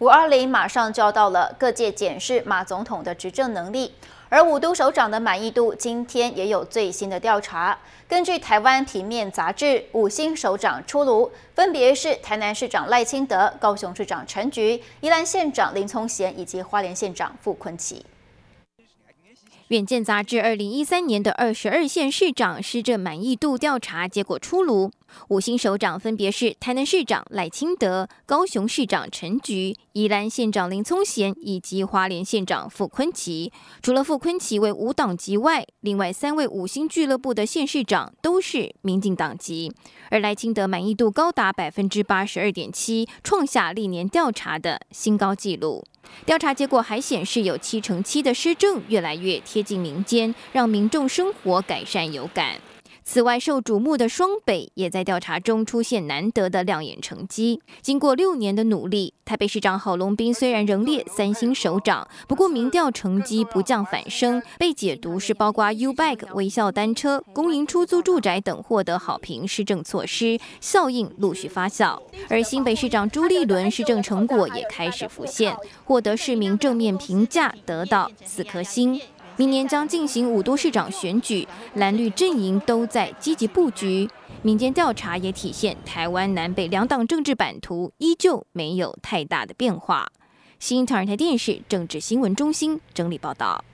五二零马上就要到了，各界检视马总统的执政能力，而五都首长的满意度今天也有最新的调查。根据台湾平面杂志五星首长出炉，分别是台南市长赖清德、高雄市长陈菊、宜兰县长林聪贤以及花莲县长傅昆萁。远见杂志二零一三年的二十二县市长施政满意度调查结果出炉。五星首长分别是台南市长赖清德、高雄市长陈菊、宜兰县长林聪贤以及花莲县长傅昆奇。除了傅昆奇为无党籍外，另外三位五星俱乐部的县市长都是民进党籍。而赖清德满意度高达百分之八十二点七，创下历年调查的新高纪录。调查结果还显示，有七成七的施政越来越贴近民间，让民众生活改善有感。此外，受瞩目的双北也在调查中出现难得的亮眼成绩。经过六年的努力，台北市长郝龙斌虽然仍列三星首长，不过民调成绩不降反升，被解读是包括 Ubike 微笑单车、公营出租住宅等获得好评，施政措施效应陆续发酵。而新北市长朱立伦施政成果也开始浮现，获得市民正面评价，得到四颗星。明年将进行五都市长选举，蓝绿阵营都在积极布局。民间调查也体现，台湾南北两党政治版图依旧没有太大的变化。新台湾电视政治新闻中心整理报道。